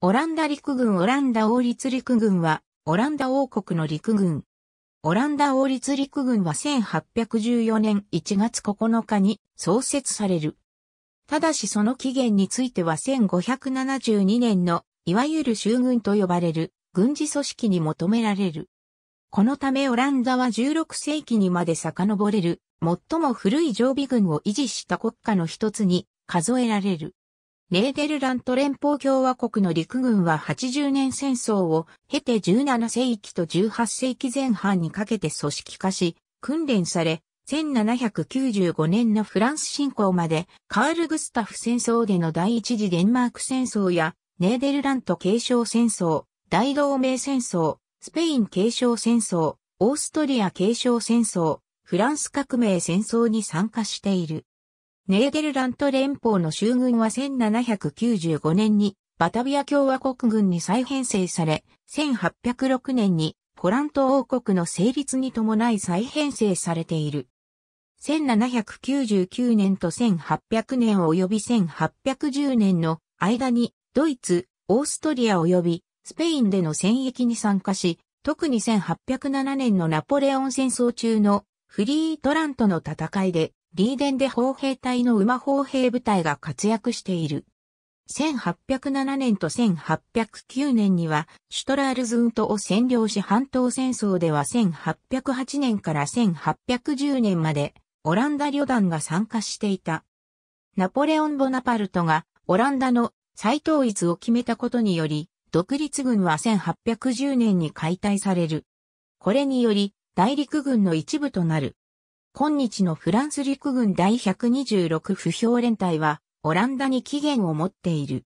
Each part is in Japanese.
オランダ陸軍オランダ王立陸軍は、オランダ王国の陸軍。オランダ王立陸軍は1814年1月9日に創設される。ただしその起源については1572年の、いわゆる州軍と呼ばれる軍事組織に求められる。このためオランダは16世紀にまで遡れる、最も古い常備軍を維持した国家の一つに数えられる。ネーデルラント連邦共和国の陸軍は80年戦争を経て17世紀と18世紀前半にかけて組織化し、訓練され、1795年のフランス侵攻まで、カール・グスタフ戦争での第一次デンマーク戦争や、ネーデルラント継承戦争、大同盟戦争、スペイン継承戦争、オーストリア継承戦争、フランス革命戦争に参加している。ネーデルラント連邦の州軍は1795年にバタビア共和国軍に再編成され、1806年にポラント王国の成立に伴い再編成されている。1799年と1800年及び1810年の間にドイツ、オーストリア及びスペインでの戦役に参加し、特に1807年のナポレオン戦争中のフリートラントの戦いでリーデンで砲兵隊の馬砲兵部隊が活躍している。1807年と1809年には、シュトラールズントを占領し半島戦争では1808年から1810年まで、オランダ旅団が参加していた。ナポレオン・ボナパルトが、オランダの再統一を決めたことにより、独立軍は1810年に解体される。これにより、大陸軍の一部となる。今日のフランス陸軍第126不評連隊は、オランダに起源を持っている。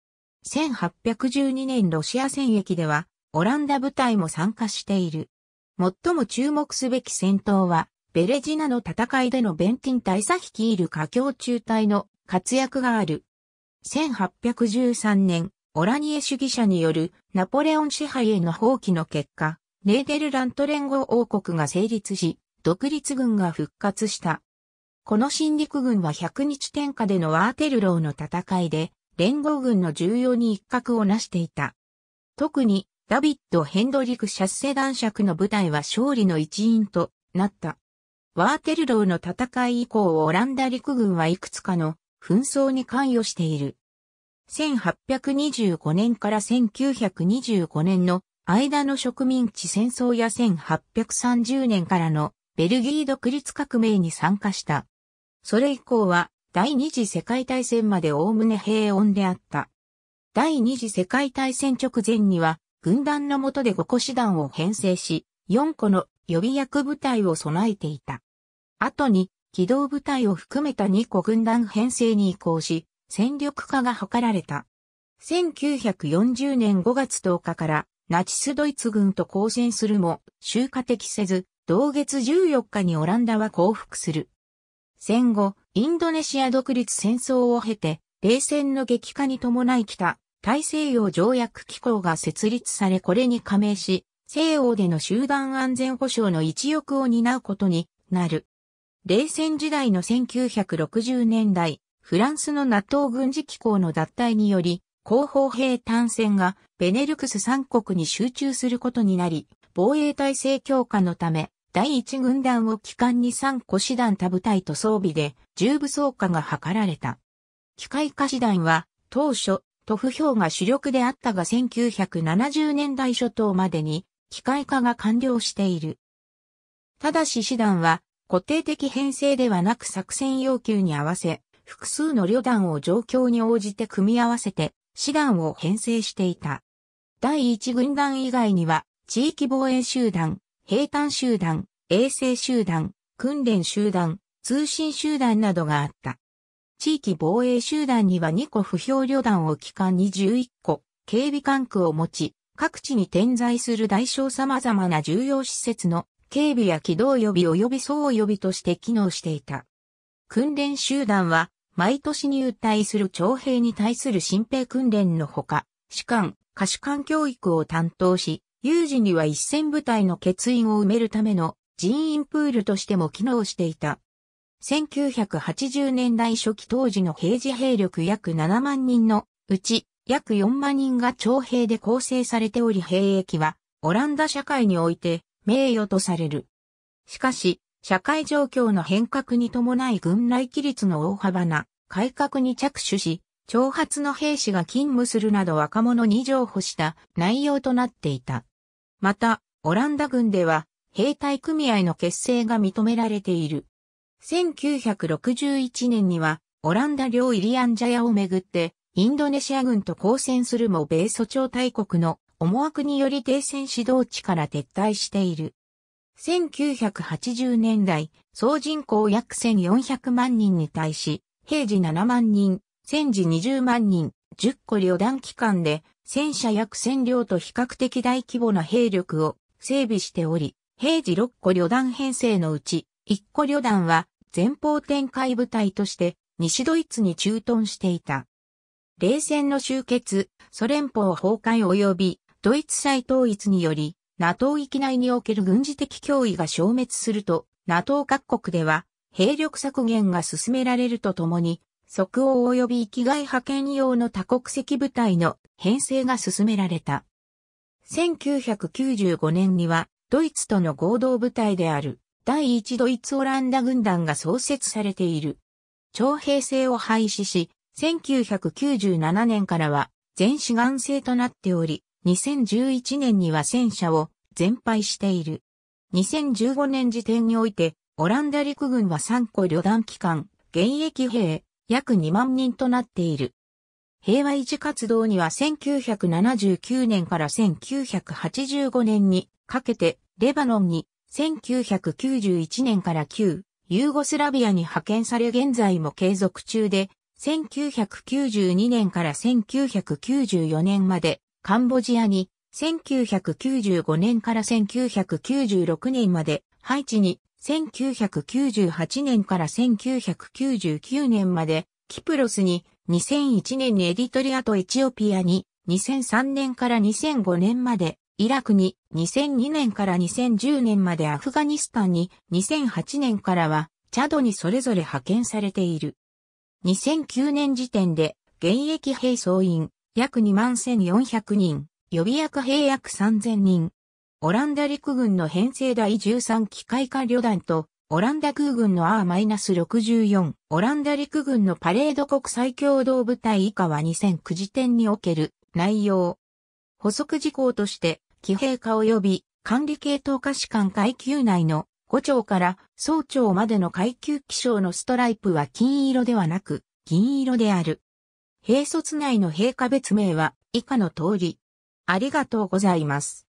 1812年ロシア戦役では、オランダ部隊も参加している。最も注目すべき戦闘は、ベレジナの戦いでのベンティン大佐率いる華僑中隊の活躍がある。1813年、オラニエ主義者によるナポレオン支配への放棄の結果、ネーデルラント連合王国が成立し、独立軍が復活した。この新陸軍は100日天下でのワーテルローの戦いで、連合軍の重要に一角を成していた。特に、ダビッド・ヘンドリク・シャッセ男爵の部隊は勝利の一員となった。ワーテルローの戦い以降オランダ陸軍はいくつかの紛争に関与している。1825年から1925年の間の植民地戦争や1830年からのベルギー独立革命に参加した。それ以降は第二次世界大戦まで概ね平穏であった。第二次世界大戦直前には軍団の下で5個師団を編成し、4個の予備役部隊を備えていた。後に機動部隊を含めた2個軍団編成に移行し、戦力化が図られた。1940年5月10日からナチスドイツ軍と交戦するも、集荷的せず、同月14日にオランダは降伏する。戦後、インドネシア独立戦争を経て、冷戦の激化に伴い北、大西洋条約機構が設立されこれに加盟し、西欧での集団安全保障の一翼を担うことになる。冷戦時代の1960年代、フランスの NATO 軍事機構の脱退により、後方兵単線がベネルクス3国に集中することになり、防衛体制強化のため、第一軍団を機関に3個師団多部隊と装備で重武装化が図られた。機械化師団は当初、塗布表が主力であったが1970年代初頭までに機械化が完了している。ただし師団は固定的編成ではなく作戦要求に合わせ、複数の旅団を状況に応じて組み合わせて、師団を編成していた。第一軍団以外には、地域防衛集団、兵隊集団、衛生集団、訓練集団、通信集団などがあった。地域防衛集団には2個不評旅団を機関に11個、警備管区を持ち、各地に点在する大小様々な重要施設の警備や機動予備及び総予備として機能していた。訓練集団は、毎年入隊する徴兵に対する新兵訓練のほか、士官、可視官教育を担当し、有事には一線部隊の欠員を埋めるための人員プールとしても機能していた。1980年代初期当時の平時兵力約7万人のうち約4万人が徴兵で構成されており兵役はオランダ社会において名誉とされる。しかし、社会状況の変革に伴い軍来規律の大幅な改革に着手し、挑発の兵士が勤務するなど若者に譲歩した内容となっていた。また、オランダ軍では兵隊組合の結成が認められている。1961年には、オランダ領イリアンジャヤをめぐって、インドネシア軍と交戦するも米ソ朝大国の思惑により停戦指導地から撤退している。1980年代、総人口約1400万人に対し、平時7万人、戦時20万人、10個旅団機関で、戦車約1000両と比較的大規模な兵力を整備しており、平時6個旅団編成のうち、1個旅団は前方展開部隊として西ドイツに駐屯していた。冷戦の終結、ソ連邦崩壊及びドイツ再統一により、NATO 域内における軍事的脅威が消滅すると、NATO 各国では兵力削減が進められるとともに、即応及び域外派遣用の多国籍部隊の編成が進められた。1995年には、ドイツとの合同部隊である、第一ドイツオランダ軍団が創設されている。徴兵制を廃止し、1997年からは全志願制となっており、2011年には戦車を全廃している。2015年時点において、オランダ陸軍は3個旅団機関、現役兵、約2万人となっている。平和維持活動には1979年から1985年にかけてレバノンに1991年から旧ユーゴスラビアに派遣され現在も継続中で1992年から1994年までカンボジアに1995年から1996年までハイチに1998年から1999年まで、キプロスに、2001年にエリトリアとエチオピアに、2003年から2005年まで、イラクに、2002年から2010年までアフガニスタンに、2008年からは、チャドにそれぞれ派遣されている。2009年時点で、現役兵総員、約2万1400人、予備役兵約3000人、オランダ陸軍の編成第13機械化旅団と、オランダ空軍の R-64、オランダ陸軍のパレード国際共同部隊以下は2009時点における内容。補足事項として、騎兵化及び管理系統化士官階級内の5長から総長までの階級気象のストライプは金色ではなく銀色である。兵卒内の兵科別名は以下の通り。ありがとうございます。